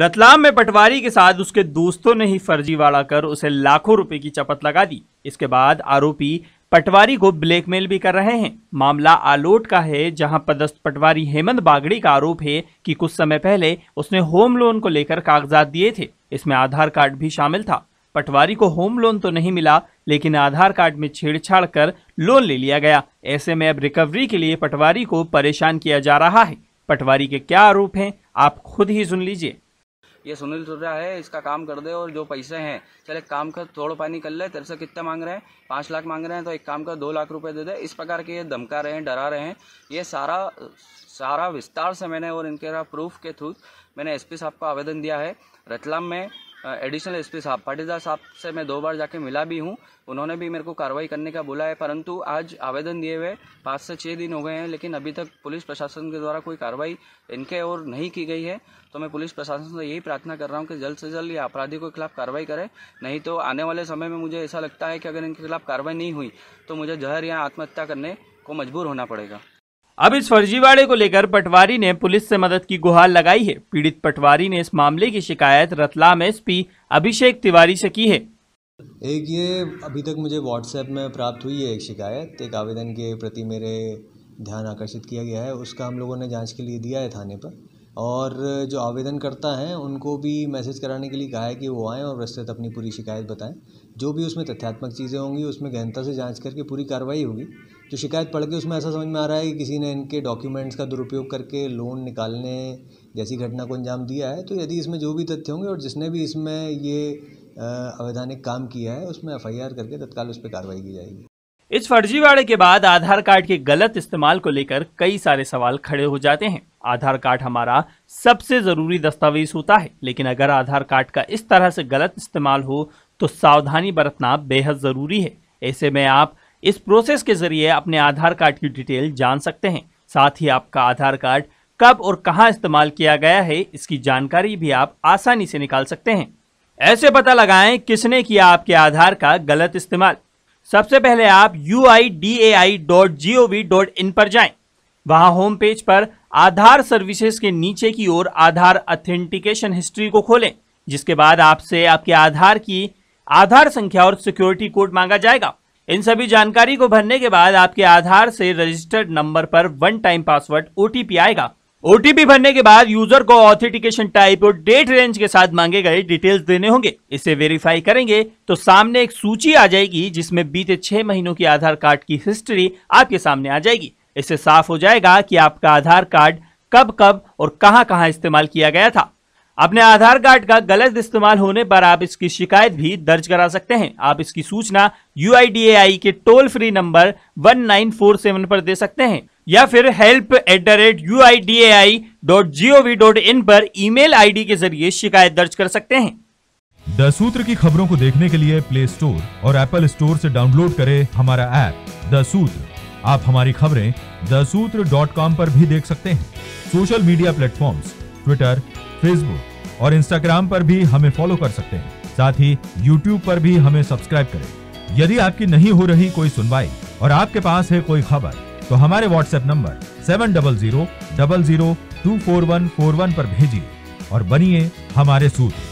रतलाम में पटवारी के साथ उसके दोस्तों ने ही फर्जीवाड़ा कर उसे लाखों रुपए की चपत लगा दी इसके बाद आरोपी पटवारी को ब्लैकमेल भी कर रहे हैं मामला आलोट का है जहां पदस्थ पटवारी हेमंत बागड़ी का आरोप है कि कुछ समय पहले उसने होम लोन को लेकर कागजात दिए थे इसमें आधार कार्ड भी शामिल था पटवारी को होम लोन तो नहीं मिला लेकिन आधार कार्ड में छेड़छाड़ कर लोन ले लिया गया ऐसे में अब रिकवरी के लिए पटवारी को परेशान किया जा रहा है पटवारी के क्या आरोप हैं आप खुद ही सुन लीजिए ये सुनील सुर्रा है इसका काम कर दे और जो पैसे हैं चल एक काम कर थोड़ा पानी कर ले तेरे से कितना मांग रहे हैं पाँच लाख मांग रहे हैं तो एक काम कर दो लाख रुपए दे दे इस प्रकार के ये धमका रहे हैं डरा रहे हैं ये सारा सारा विस्तार से मैंने और इनके प्रूफ के थ्रू मैंने एस साहब को आवेदन दिया है रतलाम में एडिशनल एस पी साहब पाटीदार साहब से मैं दो बार जाके मिला भी हूँ उन्होंने भी मेरे को कार्रवाई करने का बोला है परंतु आज आवेदन दिए हुए पाँच से छः दिन हो गए हैं लेकिन अभी तक पुलिस प्रशासन के द्वारा कोई कार्रवाई इनके और नहीं की गई है तो मैं पुलिस प्रशासन से यही प्रार्थना कर रहा हूँ कि जल्द से जल्द ये अपराधी के खिलाफ कार्रवाई करें नहीं तो आने वाले समय में मुझे ऐसा लगता है कि अगर इनके खिलाफ कार्रवाई नहीं हुई तो मुझे जहर या आत्महत्या करने को मजबूर होना पड़ेगा अब इस फर्जीवाड़े को लेकर पटवारी ने पुलिस से मदद की गुहार लगाई है पीड़ित पटवारी ने इस मामले की शिकायत रतलाम एसपी अभिषेक तिवारी से की है एक ये अभी तक मुझे व्हाट्सएप में प्राप्त हुई है एक शिकायत एक आवेदन के प्रति मेरे ध्यान आकर्षित किया गया है उसका हम लोगों ने जांच के लिए दिया है थाने पर और जो आवेदनकर्ता हैं उनको भी मैसेज कराने के लिए कहा है कि वो आएँ और विस्तृत अपनी पूरी शिकायत बताएँ जो भी उसमें तथ्यात्मक चीज़ें होंगी उसमें गहनता से जांच करके पूरी कार्रवाई होगी जो शिकायत पढ़ के उसमें ऐसा समझ में आ रहा है कि किसी ने इनके डॉक्यूमेंट्स का दुरुपयोग करके लोन निकालने जैसी घटना को अंजाम दिया है तो यदि इसमें जो भी तथ्य होंगे और जिसने भी इसमें ये अवैधानिक काम किया है उसमें एफ करके तत्काल उस पर कार्रवाई की जाएगी इस फर्जीवाड़े के बाद आधार कार्ड के गलत इस्तेमाल को लेकर कई सारे सवाल खड़े हो जाते हैं आधार कार्ड हमारा सबसे जरूरी दस्तावेज होता है लेकिन अगर आधार कार्ड का इस तरह से गलत इस्तेमाल हो तो सावधानी बरतना बेहद जरूरी है ऐसे में आप इस प्रोसेस के जरिए अपने आधार कार्ड की डिटेल जान सकते हैं साथ ही आपका आधार कार्ड कब और कहाँ इस्तेमाल किया गया है इसकी जानकारी भी आप आसानी से निकाल सकते हैं ऐसे पता लगाएं किसने किया आपके आधार का गलत इस्तेमाल सबसे पहले आप U I D A I dot G O V dot in पर जाएं। वहां होम पेज पर आधार सर्विसेज के नीचे की ओर आधार ऑथेंटिकेशन हिस्ट्री को खोलें जिसके बाद आपसे आपके आधार की आधार संख्या और सिक्योरिटी कोड मांगा जाएगा इन सभी जानकारी को भरने के बाद आपके आधार से रजिस्टर्ड नंबर पर वन टाइम पासवर्ड ओ आएगा ओटीपी भरने के बाद यूजर को ऑथेंटिकेशन टाइप और डेट रेंज के साथ मांगे गए डिटेल्स देने होंगे इसे वेरीफाई करेंगे तो सामने एक सूची आ जाएगी जिसमें बीते छह महीनों की आधार कार्ड की हिस्ट्री आपके सामने आ जाएगी इससे साफ हो जाएगा कि आपका आधार कार्ड कब कब और कहां कहां इस्तेमाल किया गया था अपने आधार कार्ड का गलत इस्तेमाल होने पर आप इसकी शिकायत भी दर्ज करा सकते हैं आप इसकी सूचना यू के टोल फ्री नंबर वन पर दे सकते हैं या फिर help at the rate U I D A I dot G O V dot in पर आई डी के जरिए शिकायत दर्ज कर सकते हैं द सूत्र की खबरों को देखने के लिए प्ले स्टोर और एप्पल स्टोर से डाउनलोड करें हमारा ऐप द सूत्र आप हमारी खबरें द सूत्र डॉट कॉम पर भी देख सकते हैं social media platform Twitter Facebook और इंस्टाग्राम पर भी हमें फॉलो कर सकते हैं साथ ही यूट्यूब पर भी हमें सब्सक्राइब करें यदि आपकी नहीं हो रही कोई सुनवाई और आपके पास है कोई खबर तो हमारे WhatsApp number seven double zero double zero two four one four one पर भेजिए और बनिए हमारे सूत्र